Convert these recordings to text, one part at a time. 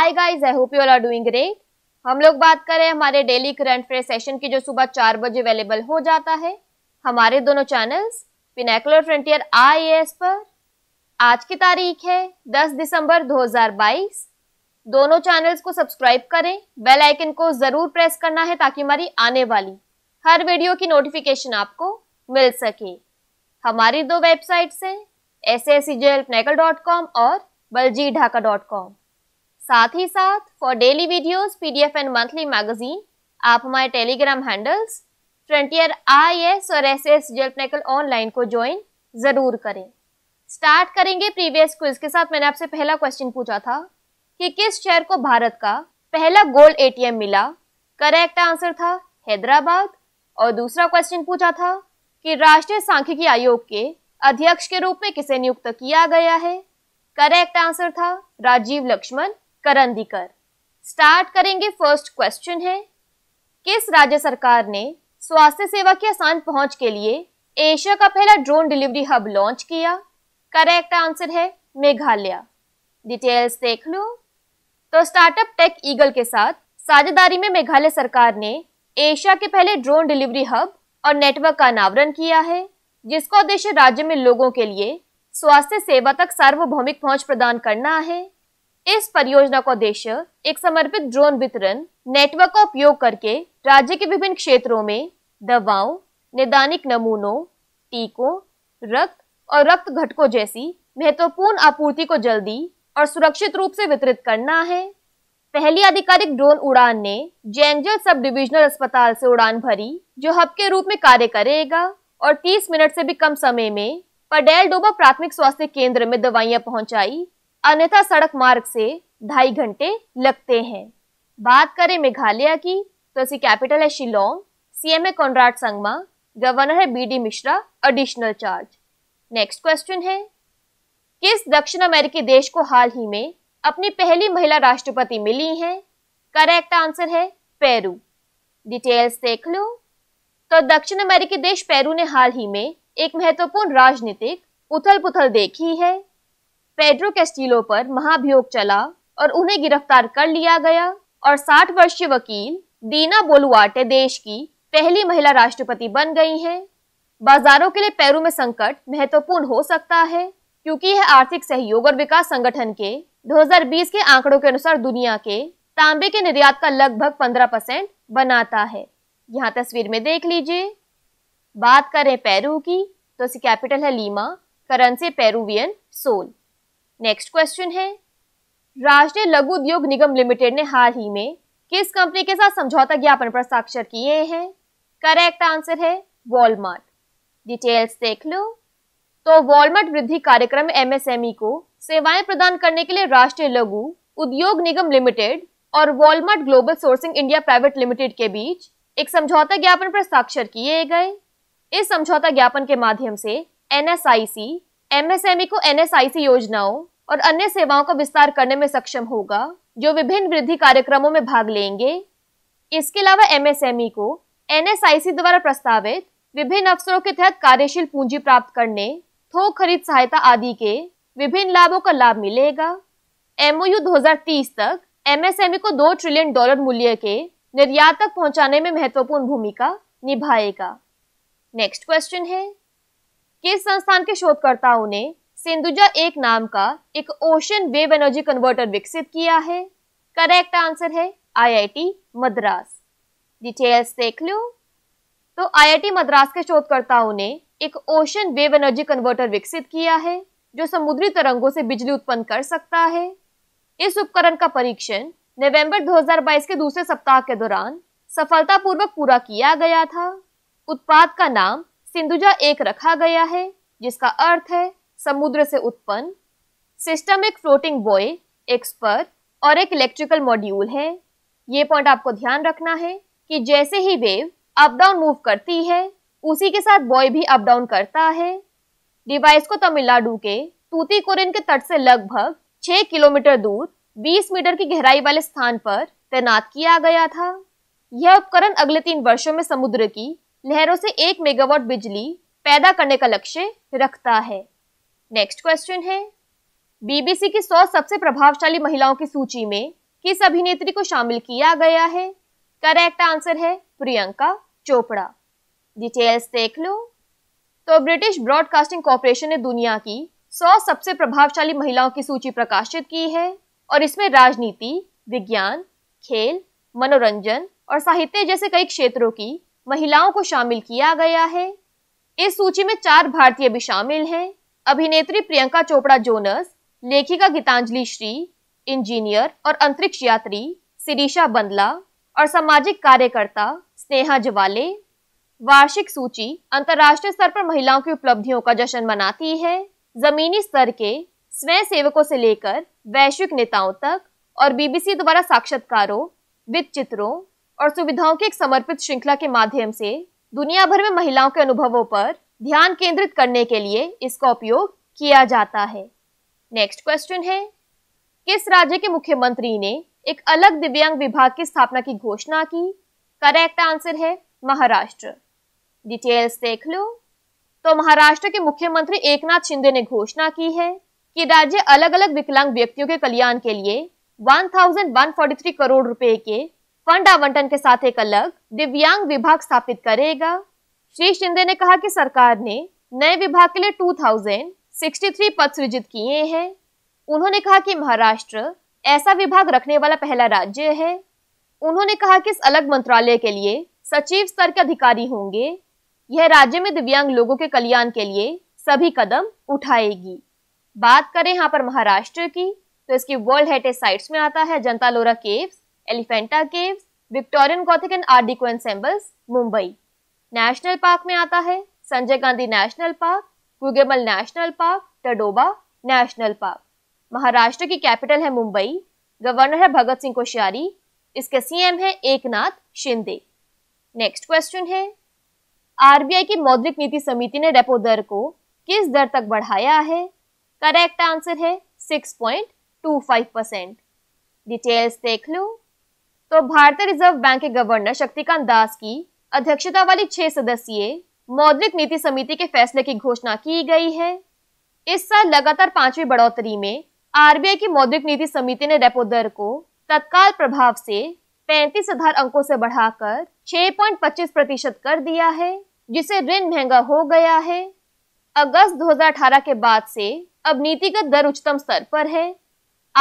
hi guys I hope you all are doing great हम लोग बात करें हमारे डेली करंट अफेयर सेशन की जो सुबह चार बजे अवेलेबल हो जाता है हमारे दोनों चैनल्स पिनेकुलर फ्रंटियर आई पर आज की तारीख है 10 दिसंबर 2022 दोनों चैनल्स को सब्सक्राइब करें बेल आइकन को जरूर प्रेस करना है ताकि हमारी आने वाली हर वीडियो की नोटिफिकेशन आपको मिल सके हमारी दो वेबसाइट्स हैं S S C J help और बलजी ढाका डॉट कॉम साथ ही साथ for daily videos, PDF and monthly magazine आप हमारे Telegram handles frontier I S और एस एस जेलपनेकल ऑनलाइन को ज्वाइन जरूर करें स्टार्ट करेंगे प्रीवियस क्विज के साथ मैंने आपसे पहला क्वेश्चन पूछा था कि किस शहर को भारत का पहला गोल्ड एटीएम मिला करेक्ट आंसर था हैदराबाद और दूसरा क्वेश्चन पूछा था कि राष्ट्रीय सांख्यिकी आयोग के अध्यक्ष के रूप में किसे नियुक्त किया गया है करेक्ट आंसर था राजीव लक्ष्मण करण दिकर स्टार्ट करेंगे फर्स्ट क्वेश्चन है किस राज्य सरकार ने स्वास्थ्य सेवा की आसान पहुंच के लिए एशिया का पहला ड्रोन डिलीवरी हब लॉन्च किया करेक्ट आंसर है मेघालय डिटेल्स देख लो तो स्टार्टअप टेक ईगल के साथ साझेदारी में मेघालय सरकार ने एशिया के पहले ड्रोन डिलीवरी हब और नेटवर्क का अनावरण किया है जिसका उद्देश्य राज्य में लोगों के लिए स्वास्थ्य सेवा तक सार्वभौमिक पहुंच प्रदान करना है इस परियोजना का उद्देश्य एक समर्पित ड्रोन वितरण नेटवर्क का उपयोग करके राज्य के विभिन्न क्षेत्रों में दवाओं निदानिक नमूनों टीकों रक्त और रक्त घटकों जैसी महत्वपूर्ण आपूर्ति को जल्दी और सुरक्षित रूप से वितरित करना है पहली आधिकारिक ड्रोन उड़ान ने जैंगजल सब डिविजनल अस्पताल से उड़ान भरी जो हब के रूप में कार्य करेगा और 30 मिनट से भी कम समय में पडेल डोबा प्राथमिक स्वास्थ्य केंद्र में दवाइयां पहुंचाई अन्यथा सड़क मार्ग से ढाई घंटे लगते हैं बात करें मेघालय की तो इसकी कैपिटल है शिलोंग सीएम है कॉन्राड संगमा गवर्नर है B D Mishra additional charge next question है किस दक्षिण अमेरिकी देश को हाल ही में अपनी पहली महिला राष्ट्रपति मिली है करेक्ट आंसर है पेरू डिटेल्स देख लो तो दक्षिण अमेरिकी देश पेरू ने हाल ही में एक महत्वपूर्ण राजनीतिक उथल पुथल देखी है पेड्रो कैस्टिलो पर महाभियोग चला और उन्हें गिरफ्तार कर लिया गया और 60 वर्षीय वकील दीना बोलुआटे देश की पहली महिला राष्ट्रपति बन गई हैं बाजारों के लिए पेरू में संकट महत्वपूर्ण हो सकता है क्योंकि यह आर्थिक सहयोग और विकास संगठन के 2020 के आंकड़ों के अनुसार दुनिया के तांबे के निर्यात का लगभग 15 परसेंट बनाता है यहाँ तस्वीर में देख लीजिए बात करें पेरू की तो इसकी कैपिटल है Lima currency Peruvian sol next question है राष्ट्रीय लघु उद्योग निगम लिमिटेड ने हाल ही में किस कंपनी के साथ समझौता ज्ञापन पर साक्षर किए हैं करेक्ट आंसर है वॉलमार्ट डिटेल्स देख लो तो वॉलमार्ट वृद्धि कार्यक्रम एमएसएमई e को सेवाएं प्रदान करने के लिए राष्ट्रीय लघु उद्योग निगम लिमिटेड और Walmart global sourcing India private limited के बीच एक समझौता ज्ञापन पर साक्षर किए गए इस समझौता ज्ञापन के माध्यम से एनएसआईसी एमएसएमई e को एनएसआईसी योजनाओं और अन्य सेवाओं का विस्तार करने में सक्षम होगा जो विभिन्न वृद्धि कार्यक्रमों में भाग लेंगे इसके अलावा एमएसएमई e को एनएसआईसी द्वारा प्रस्तावित विभिन्न अवसरों के तहत कार्यशील पूंजी प्राप्त करने थोक खरीद सहायता आदि के विभिन्न लाभों का लाभ मिलेगा एमओयू 2030 तक एमएसएमई e को दो ट्रिलियन डॉलर मूल्य के निर्यात तक पहुंचाने में महत्वपूर्ण भूमिका निभाएगा नेक्स्ट क्वेश्चन है किस संस्थान के शोधकर्ताओं ने सिंधुजा एक नाम का एक ओशन वेव एनर्जी कन्वर्टर विकसित किया है करेक्ट आंसर है आईआईटी मद्रास डिटेल्स देख लो तो आईआईटी मद्रास के शोधकर्ताओं ने एक ओशन वेव एनर्जी कन्वर्टर विकसित किया है जो समुद्री तरंगों से बिजली उत्पन्न कर सकता है इस उपकरण का परीक्षण नवंबर 2022 के दूसरे सप्ताह के दौरान सफलतापूर्वक पूरा किया गया था उत्पाद का नाम सिंधुजा एक रखा गया है जिसका अर्थ है समुद्र से उत्पन्न सिस्टम एक फ्लोटिंग बॉय एक स्पर और एक इलेक्ट्रिकल मॉड्यूल है ये पॉइंट आपको ध्यान रखना है कि जैसे ही वेव अप डाउन मूव करती है उसी के साथ बॉय भी अप डाउन करता है डिवाइस को तमिलनाडु के तूतीकोरिन के तट से लगभग 6 किलोमीटर दूर 20 मीटर की गहराई वाले स्थान पर तैनात किया गया था यह उपकरण अगले तीन वर्षों में समुद्र की लहरों से एक मेगावाट बिजली पैदा करने का लक्ष्य रखता है नेक्स्ट क्वेश्चन है बीबीसी की सौ सबसे प्रभावशाली महिलाओं की सूची में किस अभिनेत्री को शामिल किया गया है करेक्ट आंसर है प्रियंका चोपड़ा डिटेल्स देख लो तो ब्रिटिश ब्रॉडकास्टिंग कॉरपोरेशन ने दुनिया की सौ सबसे प्रभावशाली महिलाओं की सूची प्रकाशित की है और इसमें राजनीति विज्ञान खेल मनोरंजन और साहित्य जैसे कई क्षेत्रों की महिलाओं को शामिल किया गया है इस सूची में चार भारतीय भी शामिल हैं अभिनेत्री प्रियंका चोपड़ा जोनस लेखिका गीतांजलि श्री इंजीनियर और अंतरिक्ष यात्री सिरीशा बंदला और सामाजिक कार्यकर्ता स्नेहा जवाले वार्षिक सूची अंतर्राष्ट्रीय स्तर पर महिलाओं की उपलब्धियों का जश्न मनाती है जमीनी स्तर के स्वयं सेवकों से लेकर वैश्विक नेताओं तक और बीबीसी द्वारा साक्षात्कारों वित्त चित्रों और सुविधाओं की एक समर्पित श्रृंखला के माध्यम से दुनिया भर में महिलाओं के अनुभवों पर ध्यान केंद्रित करने के लिए इसका उपयोग किया जाता है नेक्स्ट क्वेश्चन है किस राज्य के मुख्यमंत्री ने एक अलग दिव्यांग विभाग की स्थापना की घोषणा की करेक्ट आंसर है महाराष्ट्र डिटेल्स देख लो तो महाराष्ट्र के मुख्यमंत्री एकनाथ शिंदे ने घोषणा की है कि राज्य अलग अलग विकलांग व्यक्तियों के कल्याण के लिए 1143 करोड़ रुपए के फंड आवंटन के साथ एक अलग दिव्यांग विभाग स्थापित करेगा श्री शिंदे ने कहा कि सरकार ने नए विभाग के लिए 2063 पद सृजित किए हैं उन्होंने कहा कि महाराष्ट्र ऐसा विभाग रखने वाला पहला राज्य है उन्होंने कहा कि इस अलग मंत्रालय के लिए सचिव स्तर के अधिकारी होंगे यह राज्य में दिव्यांग लोगों के कल्याण के लिए सभी कदम उठाएगी बात करें यहाँ पर महाराष्ट्र की तो इसकी वर्ल्ड हेरिटेज साइट्स में आता है Ajanta Ellora caves Elephanta caves Victorian Gothic and art deco ensembles Mumbai national park में आता है Sanjay Gandhi national park Gugamal national park Tadoba national park Maharashtra की कैपिटल है मुंबई गवर्नर है भगत सिंह कोश्यारी इसके सीएम है एकनाथ शिंदे नेक्स्ट क्वेश्चन है आरबीआई की मौद्रिक नीति समिति ने रेपो दर को किस दर तक बढ़ाया है करेक्ट आंसर है 6.25 परसेंट डिटेल्स देख लो तो भारतीय रिजर्व बैंक के गवर्नर शक्तिकांत दास की अध्यक्षता वाली छह सदस्यीय मौद्रिक नीति समिति के फैसले की घोषणा की गई है इस साल लगातार पांचवी बढ़ोतरी में आरबीआई की मौद्रिक नीति समिति ने रेपो दर को तत्काल प्रभाव से पैंतीस आधार अंकों से बढ़ाकर 6.25 प्रतिशत कर दिया है जिसे ऋण महंगा हो गया है अगस्त 2018 के बाद से अब नीतिगत दर उच्चतम स्तर पर है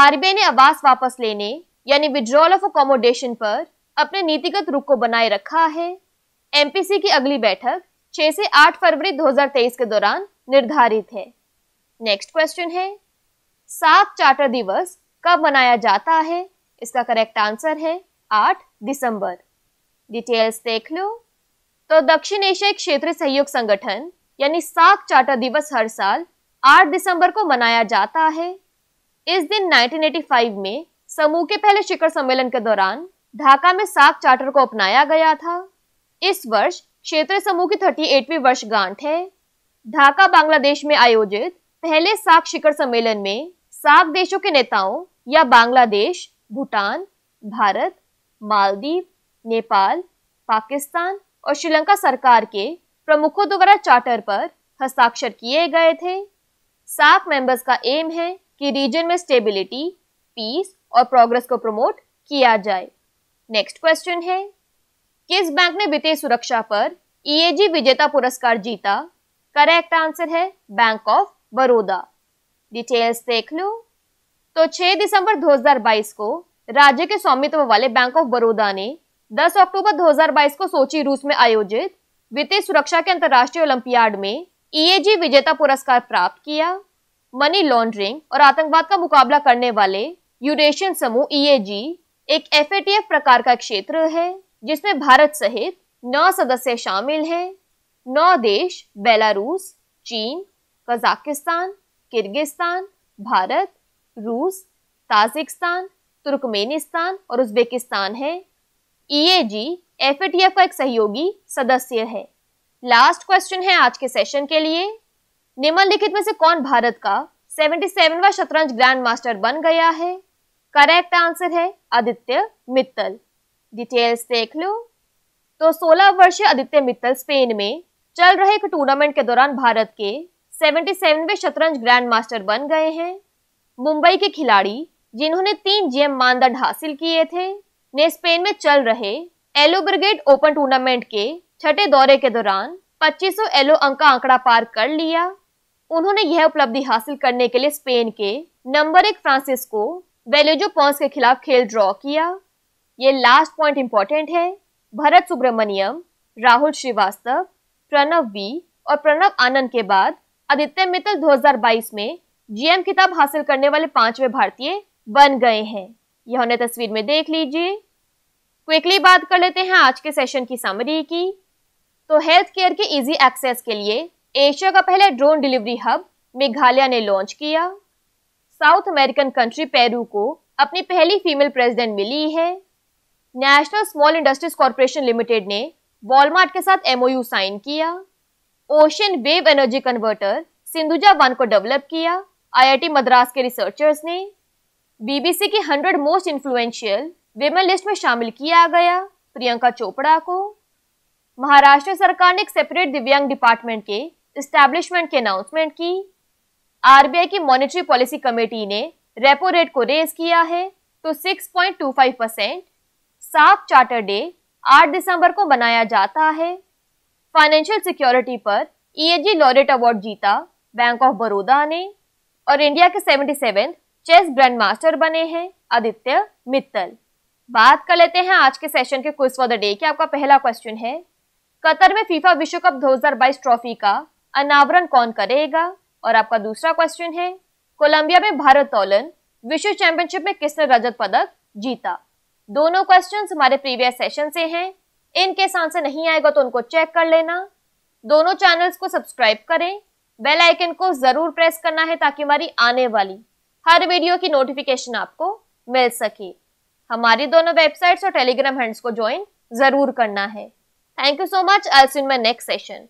आरबीआई ने आवास वापस लेने यानी विड्रॉल ऑफ अकोमोडेशन पर अपने नीतिगत रुख को बनाए रखा है एमपीसी की अगली बैठक 6 से 8 फरवरी 2023 के दौरान निर्धारित है नेक्स्ट क्वेश्चन है सात चार्टर दिवस कब मनाया जाता है इसका करेक्ट आंसर है 8 दिसंबर डिटेल्स देख लो तो दक्षिण एशिया क्षेत्रीय सहयोग संगठन यानी सात चार्टर दिवस हर साल 8 दिसंबर को मनाया जाता है इस दिन 1985 में समूह के पहले शिखर सम्मेलन के दौरान ढाका में साक चार्टर को अपनाया गया था इस वर्ष क्षेत्र समूह की थर्टी एटवीं वर्षगांठ है ढाका बांग्लादेश में आयोजित पहले साक शिखर सम्मेलन में सात देशों के नेताओं या बांग्लादेश भूटान भारत मालदीव नेपाल पाकिस्तान और श्रीलंका सरकार के प्रमुखों द्वारा चार्टर पर हस्ताक्षर किए गए थे साक मेंबर्स का एम है कि रीजन में स्टेबिलिटी पीस और प्रोग्रेस को प्रमोट किया जाए नेक्स्ट क्वेश्चन है किस बैंक ने वित्तीय सुरक्षा पर ईएजी e विजेता पुरस्कार जीता करेक्ट आंसर है बैंक ऑफ बड़ौदा डिटेल्स देख लो तो 6 दिसंबर 2022 को राज्य के स्वामित्व वाले बैंक ऑफ बड़ौदा ने 10 अक्टूबर 2022 को सोची रूस में आयोजित वित्तीय सुरक्षा के अंतर्राष्ट्रीय ओलंपियाड में ईएजी e विजेता पुरस्कार प्राप्त किया मनी लॉन्ड्रिंग और आतंकवाद का मुकाबला करने वाले यूरेशियन समूह ईएजी e एक एफ प्रकार का क्षेत्र है जिसमें भारत सहित नौ सदस्य शामिल हैं नौ देश बेलारूस चीन कजाकिस्तान किर्गिस्तान भारत रूस ताजिकिस्तान तुर्कमेनिस्तान और उज्बेकिस्तान हैं ईएजी e एफएटीएफ का एक सहयोगी सदस्य है लास्ट क्वेश्चन है आज के सेशन के लिए निम्नलिखित में से कौन भारत का 77वां शतरंज ग्रैंड मास्टर बन गया है करेक्ट आंसर है आदित्य मित्तल डिटेल्स देख लो तो 16 वर्षीय आदित्य मित्तल स्पेन में चल रहे एक टूर्नामेंट के दौरान भारत के सेवेंटी 77वें शतरंज ग्रैंड मास्टर बन गए हैं मुंबई के खिलाड़ी जिन्होंने तीन जीएम मानदंड हासिल किए थे ने स्पेन में चल रहे एलो ब्रिगेड ओपन टूर्नामेंट के छठे दौरे के दौरान 2500 एलो अंक का आंकड़ा पार कर लिया उन्होंने यह उपलब्धि हासिल करने के लिए स्पेन के नंबर एक फ्रांसिस्को वेलेजो पॉन्स के खिलाफ खेल ड्रॉ किया ये लास्ट पॉइंट इंपॉर्टेंट है भरत सुब्रमण्यम राहुल श्रीवास्तव प्रणव वी और प्रणव आनंद के बाद आदित्य मित्तल 2022 में जीएम किताब हासिल करने वाले पांचवे भारतीय बन गए हैं यह उन्हें तस्वीर में देख लीजिए क्विकली बात कर लेते हैं आज के सेशन की समरी की तो हेल्थ केयर के इजी एक्सेस के लिए एशिया का पहला ड्रोन डिलीवरी हब मेघालय ने लॉन्च किया साउथ अमेरिकन कंट्री पेरू को अपनी पहली फीमेल प्रेसिडेंट मिली है national small industries corporation limited ने वॉलमार्ट के साथ एमओयू साइन किया ocean wave energy converter Sindhuja one को डेवलप किया आईआईटी मद्रास के रिसर्चर्स ने बीबीसी की 100 मोस्ट इन्फ्लुएंशियल वेमन लिस्ट में शामिल किया गया प्रियंका चोपड़ा को महाराष्ट्र सरकार ने एक सेपरेट दिव्यांग डिपार्टमेंट के इस्टेब्लिशमेंट के अनाउंसमेंट की आरबीआई की मॉनेटरी पॉलिसी कमेटी ने रेपो रेट को रेज किया है तो 6.25 परसेंट सात चार्टर डे 8 दिसंबर को मनाया जाता है फाइनेंशियल सिक्योरिटी पर ईएजी लॉरेट अवार्ड जीता बैंक ऑफ बड़ौदा ने और इंडिया के seventy seven chess grandmaster बने हैं आदित्य मित्तल बात कर लेते हैं आज के सेशन के क्विज फॉर द डे की आपका पहला क्वेश्चन है कतर में फीफा विश्व कप 2022 ट्रॉफी का अनावरण कौन करेगा और आपका दूसरा क्वेश्चन है कोलंबिया में भारत तोलन विश्व चैंपियनशिप में किसने रजत पदक जीता दोनों क्वेश्चन हमारे प्रीवियस सेशन से हैं इनकेस आंसर नहीं आएगा तो उनको चेक कर लेना दोनों चैनल्स को सब्सक्राइब करें बेल आइकन को जरूर प्रेस करना है ताकि हमारी आने वाली हर वीडियो की नोटिफिकेशन आपको मिल सके हमारी दोनों वेबसाइट्स और टेलीग्राम हैंड्स को ज्वाइन जरूर करना है thank you so much I see my next session